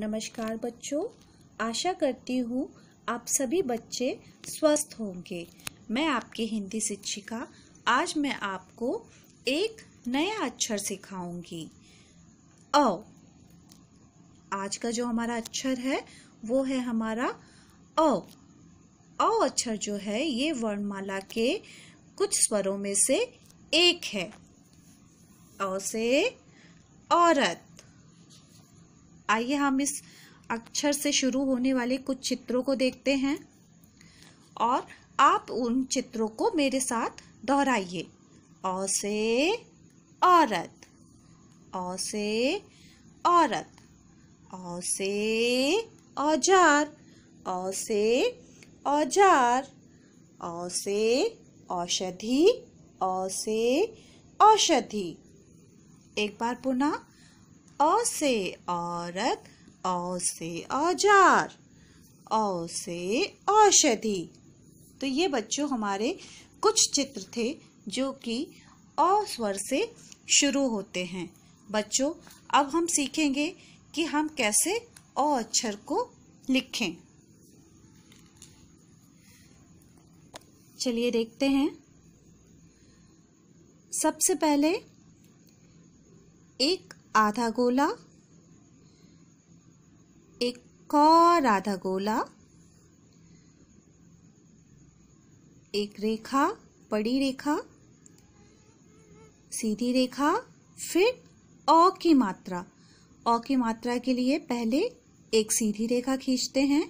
नमस्कार बच्चों आशा करती हूँ आप सभी बच्चे स्वस्थ होंगे मैं आपकी हिंदी शिक्षिका आज मैं आपको एक नया अक्षर सिखाऊंगी अ आज का जो हमारा अक्षर है वो है हमारा अ अ अक्षर जो है ये वर्णमाला के कुछ स्वरों में से एक है अ से औरत आइए हम इस अक्षर से शुरू होने वाले कुछ चित्रों को देखते हैं और आप उन चित्रों को मेरे साथ दोहराइए औ से औरत औ से औरत औ से औजार औ से औजार औ से औषधि औ से औषधि एक बार पुनः औ से औरत औ से औजार औ से औषधि तो ये बच्चों हमारे कुछ चित्र थे जो कि औ स्वर से शुरू होते हैं बच्चों अब हम सीखेंगे कि हम कैसे औ अक्षर को लिखें चलिए देखते हैं सबसे पहले एक आधा गोला एक और आधा गोला एक रेखा बड़ी रेखा सीधी रेखा फिर अ की मात्रा अ की मात्रा के लिए पहले एक सीधी रेखा खींचते हैं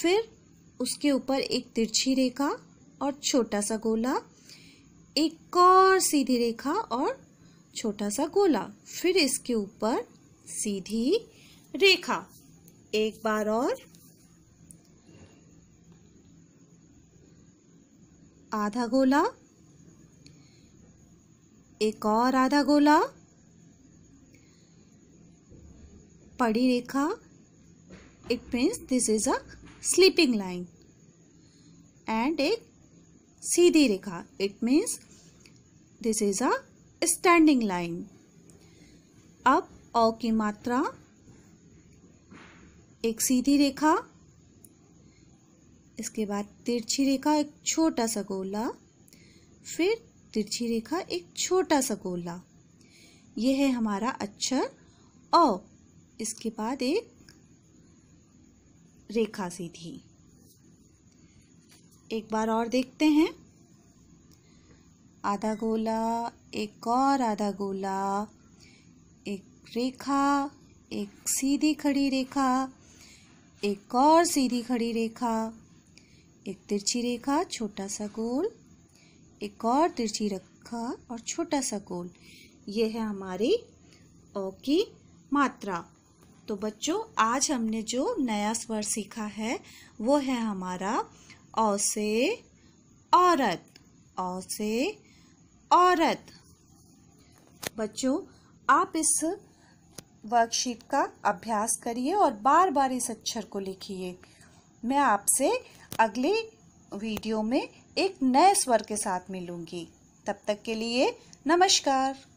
फिर उसके ऊपर एक तिरछी रेखा और छोटा सा गोला एक और सीधी रेखा और छोटा सा गोला फिर इसके ऊपर सीधी रेखा एक बार और आधा गोला एक और आधा गोला पड़ी रेखा it means this is a sleeping line and एक सीधी रेखा it means this is a standing line अब अ की मात्रा एक सीधी रेखा इसके बाद तिरछी रेखा एक छोटा सा गोला फिर तिरछी रेखा एक छोटा सा गोला यह है हमारा अक्षर अ इसके बाद एक रेखा सीधी एक बार और देखते हैं आधा गोला एक और आधा गोला एक रेखा एक सीधी खड़ी रेखा एक और सीधी खड़ी रेखा एक तिरछी रेखा छोटा सा गोल एक और तिरछी रेखा और छोटा सा गोल ये है हमारी ओ की मात्रा तो बच्चों आज हमने जो नया स्वर सीखा है वो है हमारा औ से औरत औ से औरत बच्चों आप इस वर्कशीट का अभ्यास करिए और बार बार इस अक्षर को लिखिए मैं आपसे अगले वीडियो में एक नए स्वर के साथ मिलूंगी तब तक के लिए नमस्कार